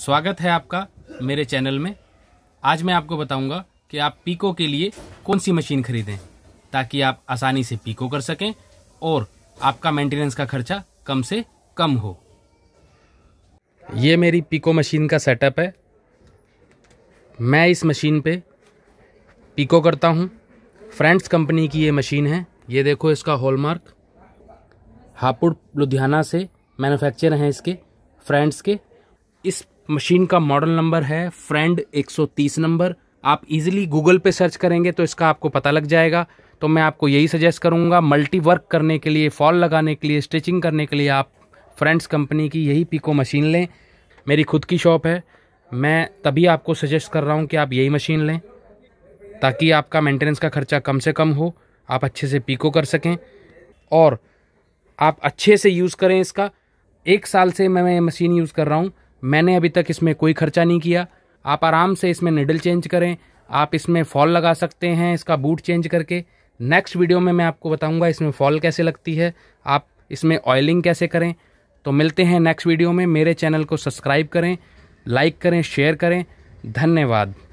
स्वागत है आपका मेरे चैनल में आज मैं आपको बताऊंगा कि आप पीको के लिए कौन सी मशीन खरीदें ताकि आप आसानी से पीको कर सकें और आपका मेंटेनेंस का खर्चा कम से कम हो ये मेरी पीको मशीन का सेटअप है मैं इस मशीन पे पीको करता हूँ फ्रेंड्स कंपनी की ये मशीन है ये देखो इसका हॉलमार्क हापुड़ लुधियाना से मैन्युफैक्चर हैं इसके फ्रेंड्स के इस मशीन का मॉडल नंबर है फ्रेंड 130 नंबर आप इजीली गूगल पे सर्च करेंगे तो इसका आपको पता लग जाएगा तो मैं आपको यही सजेस्ट करूँगा मल्टी वर्क करने के लिए फॉल लगाने के लिए स्टिचिंग करने के लिए आप फ्रेंड्स कंपनी की यही पिको मशीन लें मेरी खुद की शॉप है मैं तभी आपको सजेस्ट कर रहा हूँ कि आप यही मशीन लें ताकि आपका मेंटेनेंस का खर्चा कम से कम हो आप अच्छे से पीको कर सकें और आप अच्छे से यूज़ करें इसका एक साल से मैं मशीन यूज़ कर रहा हूँ मैंने अभी तक इसमें कोई खर्चा नहीं किया आप आराम से इसमें निडल चेंज करें आप इसमें फॉल लगा सकते हैं इसका बूट चेंज करके नेक्स्ट वीडियो में मैं आपको बताऊंगा इसमें फॉल कैसे लगती है आप इसमें ऑयलिंग कैसे करें तो मिलते हैं नेक्स्ट वीडियो में मेरे चैनल को सब्सक्राइब करें लाइक करें शेयर करें धन्यवाद